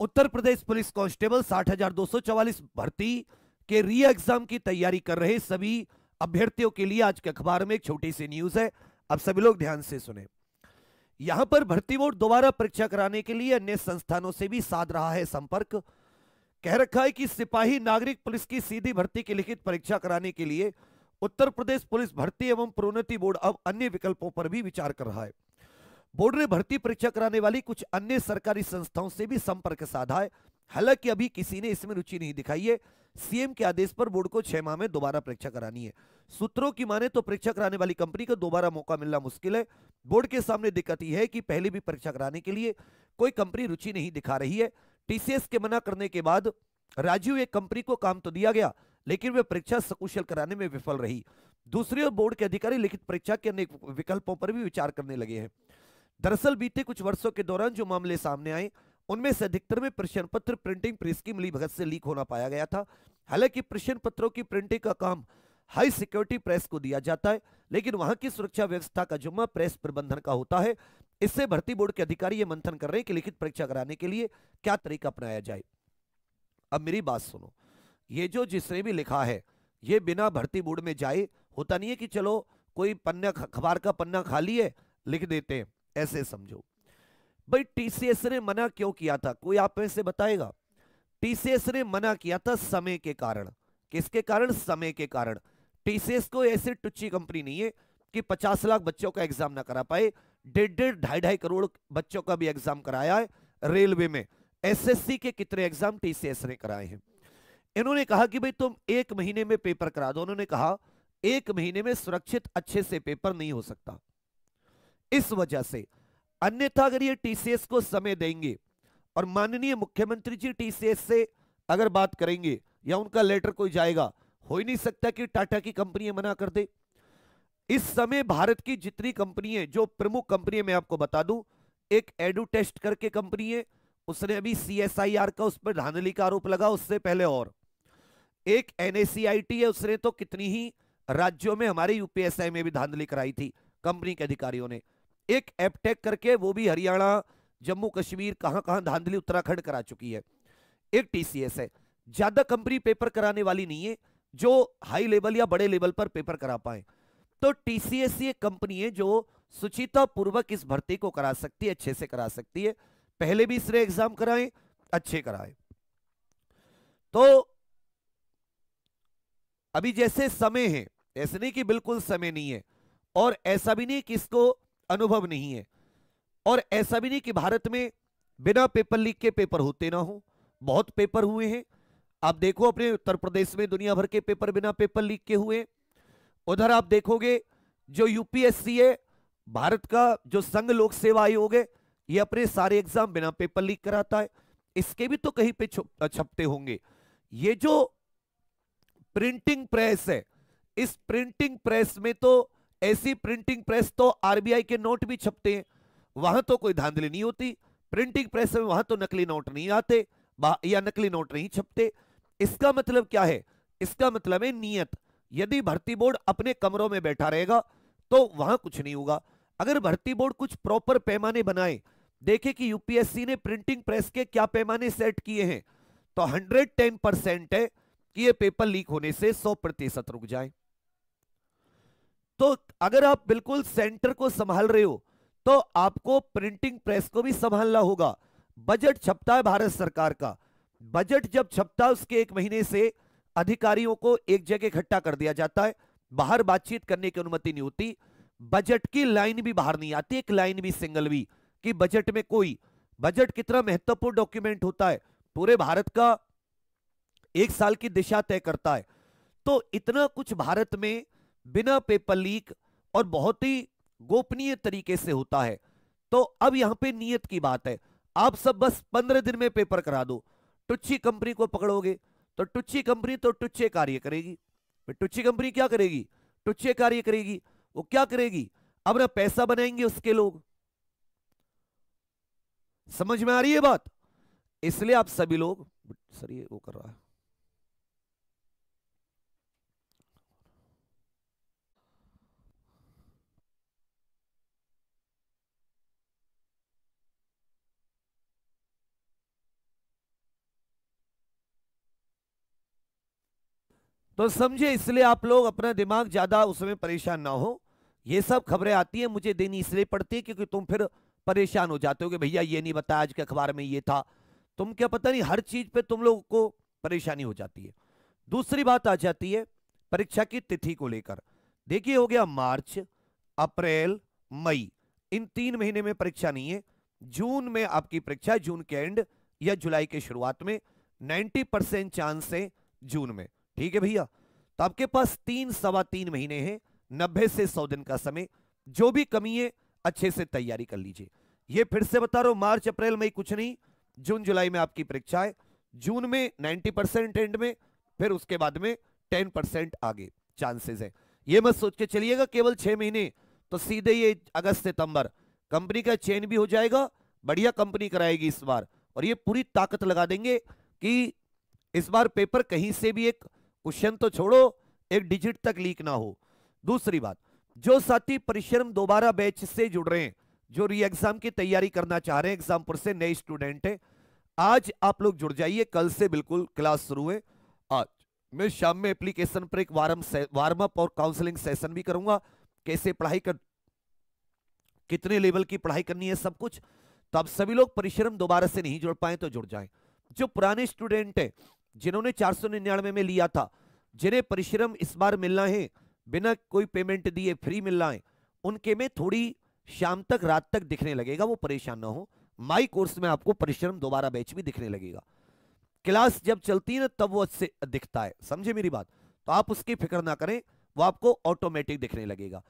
उत्तर प्रदेश police constable साठ भर्ती के री एग्जाम की तैयारी कर रहे सभी अभ्यर्थियों के लिए आज के अखबार में एक छोटी सी न्यूज है अब सभी लोग ध्यान से सुने यहां पर भर्ती बोर्ड दोबारा परीक्षा कराने के लिए अन्य संस्थानों से भी साध रहा है संपर्क कह रखा है कि सिपाही नागरिक पुलिस की सीधी भर्ती की लिखित परीक्षा कराने के लिए उत्तर प्रदेश पुलिस भर्ती एवं प्रोन्नति बोर्ड अब अन्य विकल्पों पर भी विचार कर रहा है बोर्ड ने भर्ती परीक्षा कराने वाली कुछ अन्य सरकारी संस्थाओं से भी संपर्क साधा है हालांकि अभी किसी ने इसमें रुचि नहीं दिखाई है सीएम के आदेश पर बोर्ड को छह माह में दोबारा परीक्षा करानी है सूत्रों की माने तो परीक्षा कराने वाली कंपनी को दोबारा मौका मिलना मुश्किल है बोर्ड के सामने दिक्कत यह है कि पहले भी परीक्षा कराने के लिए कोई कंपनी रुचि नहीं दिखा रही है टीसीएस के मना करने के बाद राजीव एक कंपनी को काम तो दिया गया लेकिन वे परीक्षा सकुशल कराने में विफल रही दूसरी ओर बोर्ड के अधिकारी लिखित परीक्षा के अनेक विकल्पों पर भी विचार करने लगे हैं दरअसल बीते कुछ वर्षों के दौरान जो मामले सामने आए उनमें से अधिकतर में प्रश्न पत्र प्रिंटिंग प्रेस की मिली भगत से लीक होना पाया गया था हालांकि प्रश्न पत्रों की प्रिंटिंग का काम हाई सिक्योरिटी प्रेस को दिया जाता है लेकिन वहां की सुरक्षा व्यवस्था का जुम्मा प्रेस प्रबंधन का होता है इससे भर्ती बोर्ड के अधिकारी ये मंथन कर रहे हैं कि लिखित परीक्षा कराने के लिए क्या तरीका अपनाया जाए अब मेरी बात सुनो ये जो जिसने भी लिखा है ये बिना भर्ती बोर्ड में जाए होता नहीं है कि चलो कोई पन्ना अखबार का पन्ना खाली है लिख देते हैं ऐसे समझो भाई टीसीएस ने मना क्यों किया था कोई आप में से बताएगा टीसीएस ने मना किया था समय के कारण किसके कारण समय के कारण टीसीएस को ऐसी टुच्ची कंपनी नहीं है कि 50 लाख बच्चों का एग्जाम ना करा पाए डेढ़ डेढ़ ढाई ढाई करोड़ बच्चों का भी एग्जाम कराया है रेलवे में एसएससी के कितने एग्जाम टीसीएस ने कराए हैं इन्होंने कहा कि भाई तुम एक महीने में पेपर करा दो उन्होंने कहा एक महीने में सुरक्षित अच्छे से पेपर नहीं हो सकता इस वजह से अन्यथा अगर ये टीसीएस को समय देंगे और माननीय मुख्यमंत्री जी टीसीएस से अगर बात करेंगे या उनका लेटर कोई जाएगा हो ही नहीं सकता कि टाटा की कंपनी मना कर दे इस समय भारत की जितनी कंपनी है जो प्रमुख कंपनी मैं आपको बता दूं एक एडू टेस्ट करके कंपनी है उसने अभी सीएसआईआर का उस पर धांधली का आरोप लगा उससे पहले और एक एनएसीआईटी है उसने तो कितनी ही राज्यों में हमारे यूपीएसआई में भी धांधली कराई थी कंपनी के अधिकारियों ने एक एपटेक करके वो भी हरियाणा जम्मू कश्मीर कहां कहां धांधली उत्तराखंड करा चुकी है एक टीसीएस है ज्यादा कंपनी पेपर कराने वाली नहीं है जो हाई लेवल या बड़े लेवल पर पेपर करा पाए तो टीसीएस ये कंपनी है जो सुचिता पूर्वक इस भर्ती को करा सकती है अच्छे से करा सकती है पहले भी इसने एग्जाम कराए अच्छे कराए तो अभी जैसे समय है ऐसे नहीं कि बिल्कुल समय नहीं है और ऐसा भी नहीं कि इसको अनुभव नहीं है और ऐसा भी नहीं कि भारत में बिना पेपर लीक के पेपर होते ना हो बहुत पेपर हुए हैं आप देखो अपने उत्तर प्रदेश में दुनिया भर के पेपर बिना पेपर लीक के हुए उधर आप देखोगे जो यूपीएससी है भारत का जो संघ लोक सेवा आयोग है ये अपने सारे एग्जाम बिना पेपर लीक कराता है इसके भी तो कहीं पे छपते होंगे ये जो प्रिंटिंग प्रेस है इस प्रिंटिंग प्रेस में तो ऐसी प्रिंटिंग प्रेस तो आरबीआई के नोट भी छपते हैं वहां तो कोई धांधली नहीं होती प्रिंटिंग प्रेस में वहां तो नकली नोट नहीं आते या नकली नोट नहीं छपते इसका मतलब क्या है इसका मतलब है नियत यदि भर्ती बोर्ड अपने कमरों में बैठा रहेगा तो वहां कुछ नहीं होगा अगर भर्ती बोर्ड कुछ प्रॉपर पैमाने बनाए देखे कि यूपीएससी ने प्रिंटिंग प्रेस के क्या पैमाने सेट किए हैं तो 110 परसेंट है कि ये पेपर लीक होने से 100 प्रतिशत रुक जाए तो अगर आप बिल्कुल सेंटर को संभाल रहे हो तो आपको प्रिंटिंग प्रेस को भी संभालना होगा बजट छपता है भारत सरकार का बजट जब छपता है उसके एक महीने से अधिकारियों को एक जगह इकट्ठा कर दिया जाता है बाहर बातचीत करने की अनुमति नहीं होती बजट की लाइन भी बाहर नहीं आती एक लाइन भी सिंगल भी कि बजट में कोई बजट कितना महत्वपूर्ण डॉक्यूमेंट होता है पूरे भारत का एक साल की दिशा तय करता है तो इतना कुछ भारत में बिना पेपर लीक और बहुत ही गोपनीय तरीके से होता है तो अब यहां पे नियत की बात है आप सब बस पंद्रह दिन में पेपर करा दो टुच्ची कंपनी को पकड़ोगे तो टुच्ची कंपनी तो टुच्चे कार्य करेगी टुच्ची कंपनी क्या करेगी टुच्चे कार्य करेगी वो क्या करेगी अपना पैसा बनाएंगे उसके लोग समझ में आ रही है बात इसलिए आप सभी लोग सर ये वो कर रहा है तो समझे इसलिए आप लोग अपना दिमाग ज़्यादा उसमें परेशान ना हो ये सब खबरें आती हैं मुझे देनी इसलिए पड़ती है क्योंकि तुम फिर परेशान हो जाते हो कि भैया ये नहीं बताया आज के अखबार में ये था तुम क्या पता नहीं हर चीज़ पे तुम लोगों को परेशानी हो जाती है दूसरी बात आ जाती है परीक्षा की तिथि को लेकर देखिए हो गया मार्च अप्रैल मई इन तीन महीने में परीक्षा नहीं है जून में आपकी परीक्षा जून के एंड या जुलाई के शुरुआत में नाइन्टी परसेंट चांस है जून में ठीक है भैया तो आपके पास तीन सवा तीन महीने हैं नब्बे से सौ दिन का समय जो भी कमी है अच्छे से तैयारी कर लीजिए ये फिर से बता रहा हूं मार्च अप्रैल मई कुछ नहीं जून जुलाई में आपकी परीक्षा है जून में नाइनटी परसेंट एंड में फिर उसके बाद में टेन परसेंट आगे चांसेस है ये मत सोच के चलिएगा केवल छह महीने तो सीधे ये अगस्त सितंबर कंपनी का चेन भी हो जाएगा बढ़िया कंपनी कराएगी इस बार और ये पूरी ताकत लगा देंगे कि इस बार पेपर कहीं से भी एक क्वेश्चन तो छोड़ो एक डिजिट तक लीक ना हो दूसरी बात जो साथी परिश्रम दोबारा बैच से जुड़ रहे हैं जो री एग्जाम की तैयारी करना चाह रहे हैं एग्जामपुर से नए स्टूडेंट है आज आप लोग जुड़ जाइए कल से बिल्कुल क्लास शुरू है आज मैं शाम में एप्लीकेशन पर एक वार्म वार्म अप और काउंसलिंग सेशन भी करूंगा कैसे पढ़ाई कर कितने लेवल की पढ़ाई करनी है सब कुछ तो आप सभी लोग परिश्रम दोबारा से नहीं जुड़ पाए तो जुड़ जाए जो पुराने स्टूडेंट है जिन्होंने चार सौ निन्यानवे में लिया था जिन्हें परिश्रम इस बार मिलना है बिना कोई पेमेंट दिए फ्री मिलना है उनके में थोड़ी शाम तक रात तक दिखने लगेगा वो परेशान ना हो माई कोर्स में आपको परिश्रम दोबारा बैच भी दिखने लगेगा क्लास जब चलती है ना तब वो दिखता है समझे मेरी बात तो आप उसकी फिक्र ना करें वो आपको ऑटोमेटिक दिखने लगेगा